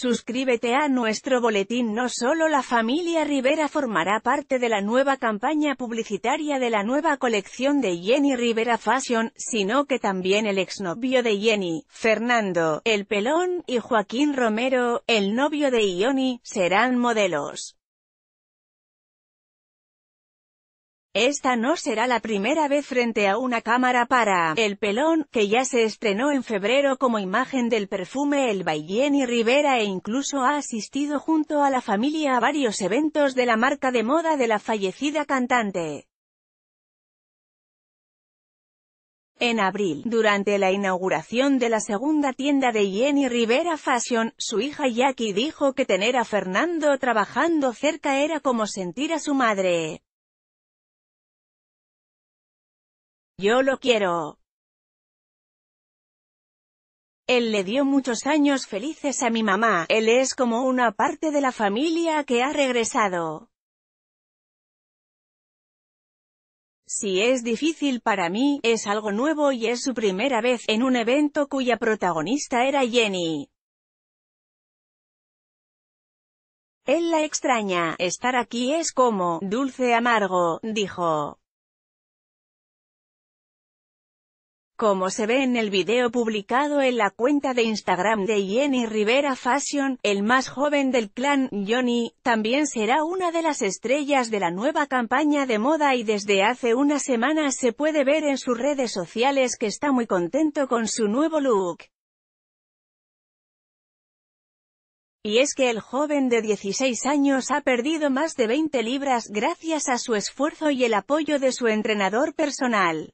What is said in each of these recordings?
Suscríbete a nuestro boletín No solo la familia Rivera formará parte de la nueva campaña publicitaria de la nueva colección de Jenny Rivera Fashion, sino que también el exnovio de Jenny, Fernando, El Pelón, y Joaquín Romero, el novio de Ioni, serán modelos. Esta no será la primera vez frente a una cámara para El Pelón, que ya se estrenó en febrero como imagen del perfume El y y Rivera e incluso ha asistido junto a la familia a varios eventos de la marca de moda de la fallecida cantante. En abril, durante la inauguración de la segunda tienda de Jenny Rivera Fashion, su hija Jackie dijo que tener a Fernando trabajando cerca era como sentir a su madre. Yo lo quiero. Él le dio muchos años felices a mi mamá, él es como una parte de la familia que ha regresado. Si es difícil para mí, es algo nuevo y es su primera vez en un evento cuya protagonista era Jenny. Él la extraña, estar aquí es como, dulce amargo, dijo. Como se ve en el video publicado en la cuenta de Instagram de Jenny Rivera Fashion, el más joven del clan, Johnny, también será una de las estrellas de la nueva campaña de moda y desde hace unas semanas se puede ver en sus redes sociales que está muy contento con su nuevo look. Y es que el joven de 16 años ha perdido más de 20 libras gracias a su esfuerzo y el apoyo de su entrenador personal.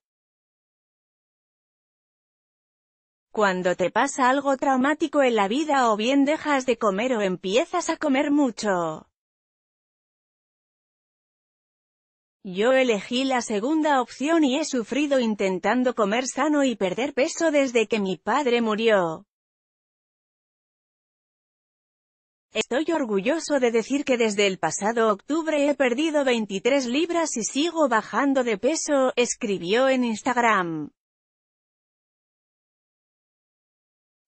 Cuando te pasa algo traumático en la vida o bien dejas de comer o empiezas a comer mucho. Yo elegí la segunda opción y he sufrido intentando comer sano y perder peso desde que mi padre murió. Estoy orgulloso de decir que desde el pasado octubre he perdido 23 libras y sigo bajando de peso, escribió en Instagram.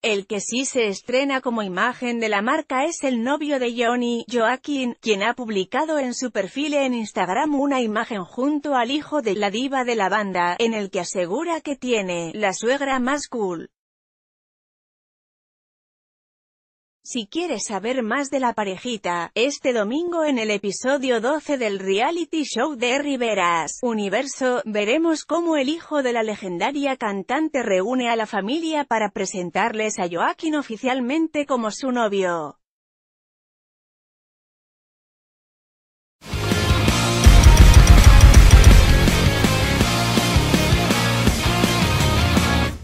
El que sí se estrena como imagen de la marca es el novio de Johnny, Joaquín, quien ha publicado en su perfil en Instagram una imagen junto al hijo de la diva de la banda, en el que asegura que tiene la suegra más cool. Si quieres saber más de la parejita, este domingo en el episodio 12 del reality show de Riveras, Universo, veremos cómo el hijo de la legendaria cantante reúne a la familia para presentarles a Joaquín oficialmente como su novio.